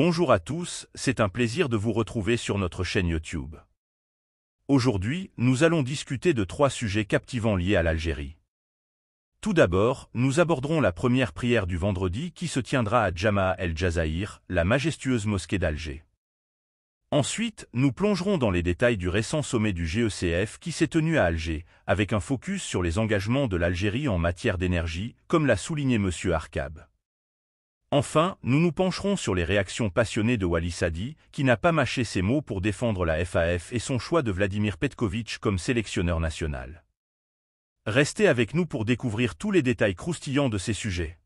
Bonjour à tous, c'est un plaisir de vous retrouver sur notre chaîne YouTube. Aujourd'hui, nous allons discuter de trois sujets captivants liés à l'Algérie. Tout d'abord, nous aborderons la première prière du vendredi qui se tiendra à Jamaa El Jazaïr, la majestueuse mosquée d'Alger. Ensuite, nous plongerons dans les détails du récent sommet du GECF qui s'est tenu à Alger, avec un focus sur les engagements de l'Algérie en matière d'énergie, comme l'a souligné M. Arkab. Enfin, nous nous pencherons sur les réactions passionnées de Wali Sadi, qui n'a pas mâché ses mots pour défendre la FAF et son choix de Vladimir Petkovic comme sélectionneur national. Restez avec nous pour découvrir tous les détails croustillants de ces sujets.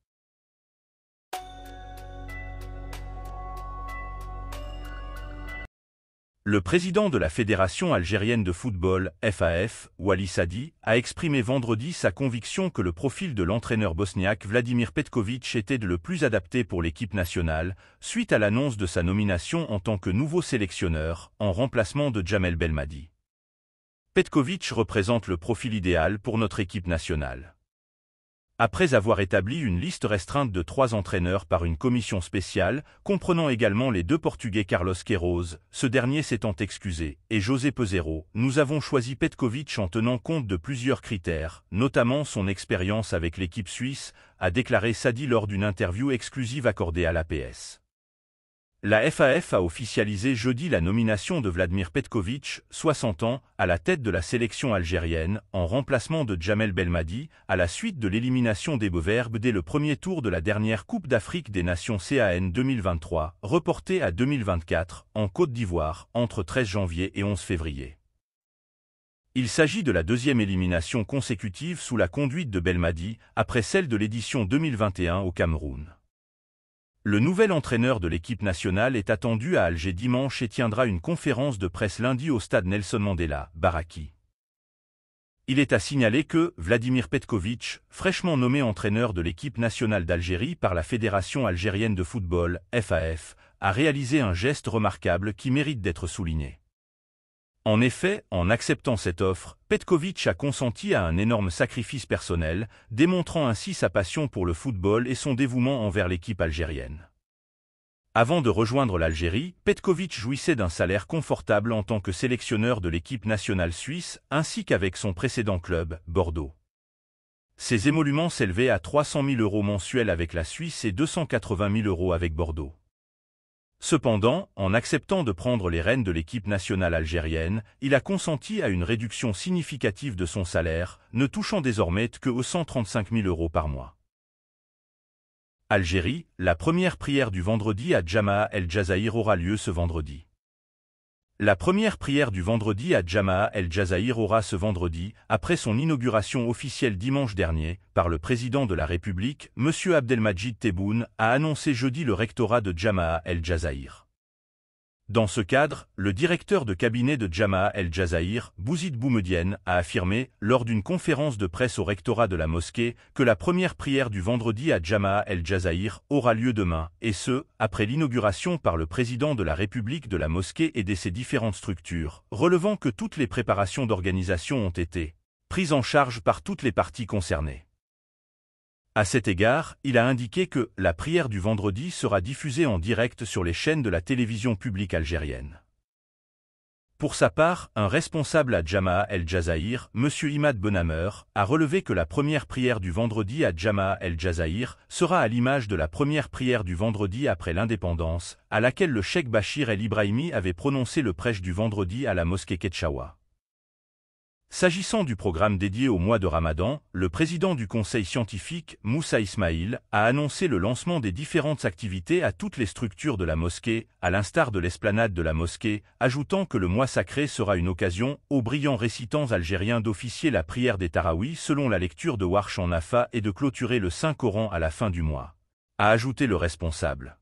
Le président de la Fédération algérienne de football, FAF, Wali Sadi, a exprimé vendredi sa conviction que le profil de l'entraîneur bosniaque Vladimir Petkovic était le plus adapté pour l'équipe nationale, suite à l'annonce de sa nomination en tant que nouveau sélectionneur, en remplacement de Jamel Belmadi. Petkovic représente le profil idéal pour notre équipe nationale après avoir établi une liste restreinte de trois entraîneurs par une commission spéciale, comprenant également les deux Portugais Carlos Queiroz, ce dernier s'étant excusé, et José Pezero, nous avons choisi Petkovic en tenant compte de plusieurs critères, notamment son expérience avec l'équipe suisse, a déclaré Sadi lors d'une interview exclusive accordée à l'APS. La FAF a officialisé jeudi la nomination de Vladimir Petkovic, 60 ans, à la tête de la sélection algérienne, en remplacement de Djamel Belmadi, à la suite de l'élimination des beaux dès le premier tour de la dernière Coupe d'Afrique des Nations CAN 2023, reportée à 2024, en Côte d'Ivoire, entre 13 janvier et 11 février. Il s'agit de la deuxième élimination consécutive sous la conduite de Belmadi, après celle de l'édition 2021 au Cameroun. Le nouvel entraîneur de l'équipe nationale est attendu à Alger dimanche et tiendra une conférence de presse lundi au stade Nelson Mandela, Baraki. Il est à signaler que Vladimir Petkovic, fraîchement nommé entraîneur de l'équipe nationale d'Algérie par la Fédération algérienne de football, FAF, a réalisé un geste remarquable qui mérite d'être souligné. En effet, en acceptant cette offre, Petkovic a consenti à un énorme sacrifice personnel, démontrant ainsi sa passion pour le football et son dévouement envers l'équipe algérienne. Avant de rejoindre l'Algérie, Petkovic jouissait d'un salaire confortable en tant que sélectionneur de l'équipe nationale suisse, ainsi qu'avec son précédent club, Bordeaux. Ses émoluments s'élevaient à 300 000 euros mensuels avec la Suisse et 280 000 euros avec Bordeaux. Cependant, en acceptant de prendre les rênes de l'équipe nationale algérienne, il a consenti à une réduction significative de son salaire, ne touchant désormais que aux 135 000 euros par mois. Algérie, la première prière du vendredi à Jamaa El Jazair aura lieu ce vendredi. La première prière du vendredi à Jamaa El jazaïr aura ce vendredi, après son inauguration officielle dimanche dernier, par le président de la République, M. Abdelmajid Tebboune, a annoncé jeudi le rectorat de Jamaa El jazaïr dans ce cadre, le directeur de cabinet de Jamaa el jazair Bouzid Boumedienne, a affirmé, lors d'une conférence de presse au rectorat de la mosquée, que la première prière du vendredi à Jamaa el jazair aura lieu demain, et ce, après l'inauguration par le président de la République de la mosquée et de ses différentes structures, relevant que toutes les préparations d'organisation ont été prises en charge par toutes les parties concernées. À cet égard, il a indiqué que « la prière du vendredi sera diffusée en direct sur les chaînes de la télévision publique algérienne ». Pour sa part, un responsable à Jamaa El Jazaïr, M. Imad Bonhammer, a relevé que la première prière du vendredi à Jamaa El Jazaïr sera à l'image de la première prière du vendredi après l'indépendance, à laquelle le cheikh Bachir El Ibrahimi avait prononcé le prêche du vendredi à la mosquée Ketchawa. S'agissant du programme dédié au mois de Ramadan, le président du conseil scientifique, Moussa Ismail, a annoncé le lancement des différentes activités à toutes les structures de la mosquée, à l'instar de l'esplanade de la mosquée, ajoutant que le mois sacré sera une occasion aux brillants récitants algériens d'officier la prière des Taraouis selon la lecture de Warsh Afa et de clôturer le Saint-Coran à la fin du mois. A ajouté le responsable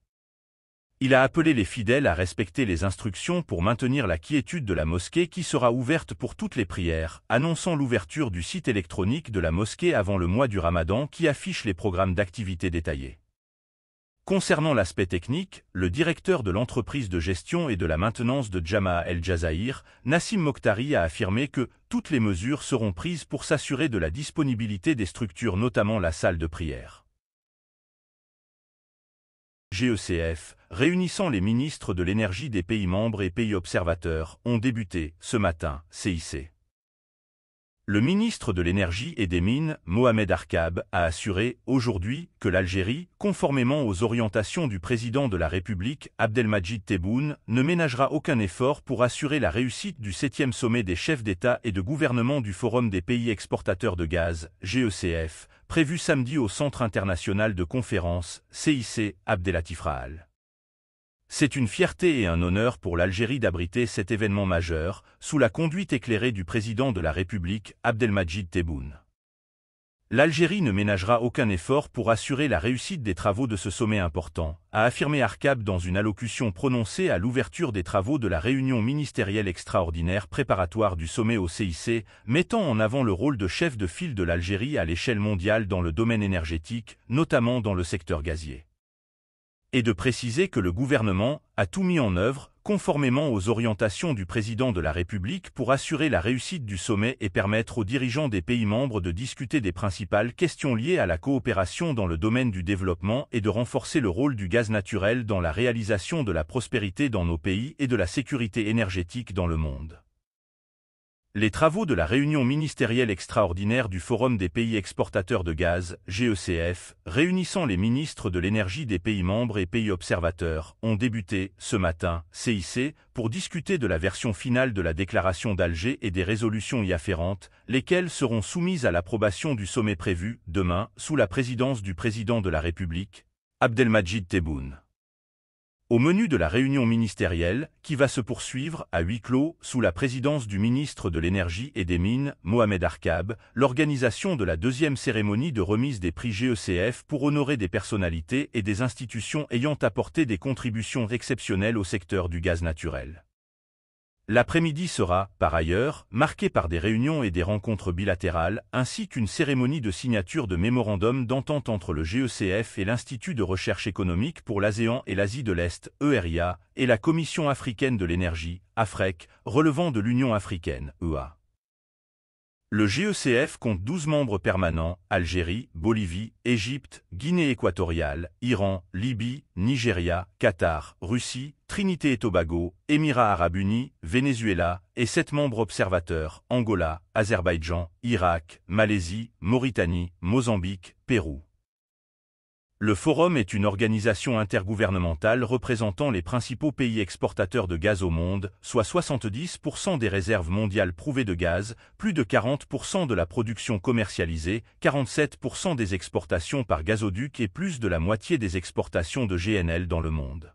il a appelé les fidèles à respecter les instructions pour maintenir la quiétude de la mosquée qui sera ouverte pour toutes les prières, annonçant l'ouverture du site électronique de la mosquée avant le mois du ramadan qui affiche les programmes d'activité détaillés. Concernant l'aspect technique, le directeur de l'entreprise de gestion et de la maintenance de Jama'a El Jazair, Nassim Mokhtari a affirmé que toutes les mesures seront prises pour s'assurer de la disponibilité des structures notamment la salle de prière. GECF, réunissant les ministres de l'énergie des pays membres et pays observateurs, ont débuté, ce matin, CIC. Le ministre de l'Énergie et des Mines, Mohamed Arkab, a assuré aujourd'hui que l'Algérie, conformément aux orientations du président de la République, Abdelmajid Tebboune, ne ménagera aucun effort pour assurer la réussite du 7e sommet des chefs d'État et de gouvernement du Forum des pays exportateurs de gaz, GECF, prévu samedi au Centre international de conférence, CIC, Abdelatif c'est une fierté et un honneur pour l'Algérie d'abriter cet événement majeur, sous la conduite éclairée du président de la République, Abdelmajid Tebboune. L'Algérie ne ménagera aucun effort pour assurer la réussite des travaux de ce sommet important, a affirmé Arkab dans une allocution prononcée à l'ouverture des travaux de la réunion ministérielle extraordinaire préparatoire du sommet au CIC, mettant en avant le rôle de chef de file de l'Algérie à l'échelle mondiale dans le domaine énergétique, notamment dans le secteur gazier et de préciser que le gouvernement a tout mis en œuvre conformément aux orientations du président de la République pour assurer la réussite du sommet et permettre aux dirigeants des pays membres de discuter des principales questions liées à la coopération dans le domaine du développement et de renforcer le rôle du gaz naturel dans la réalisation de la prospérité dans nos pays et de la sécurité énergétique dans le monde. Les travaux de la réunion ministérielle extraordinaire du Forum des pays exportateurs de gaz, GECF, réunissant les ministres de l'énergie des pays membres et pays observateurs, ont débuté, ce matin, CIC, pour discuter de la version finale de la déclaration d'Alger et des résolutions y afférentes, lesquelles seront soumises à l'approbation du sommet prévu, demain, sous la présidence du président de la République, Abdelmajid Tebboune. Au menu de la réunion ministérielle, qui va se poursuivre à huis clos sous la présidence du ministre de l'Énergie et des Mines, Mohamed Arkab, l'organisation de la deuxième cérémonie de remise des prix GECF pour honorer des personnalités et des institutions ayant apporté des contributions exceptionnelles au secteur du gaz naturel. L'après-midi sera, par ailleurs, marqué par des réunions et des rencontres bilatérales, ainsi qu'une cérémonie de signature de mémorandum d'entente entre le GECF et l'Institut de recherche économique pour l'ASEAN et l'Asie de l'Est, ERIA, et la Commission africaine de l'énergie, AFREC, relevant de l'Union africaine, EA. Le GECF compte 12 membres permanents, Algérie, Bolivie, Égypte, Guinée équatoriale, Iran, Libye, Nigeria, Qatar, Russie, Trinité et Tobago, Émirats arabes unis, Venezuela, et 7 membres observateurs, Angola, Azerbaïdjan, Irak, Malaisie, Mauritanie, Mozambique, Pérou. Le Forum est une organisation intergouvernementale représentant les principaux pays exportateurs de gaz au monde, soit 70% des réserves mondiales prouvées de gaz, plus de 40% de la production commercialisée, 47% des exportations par gazoduc et plus de la moitié des exportations de GNL dans le monde.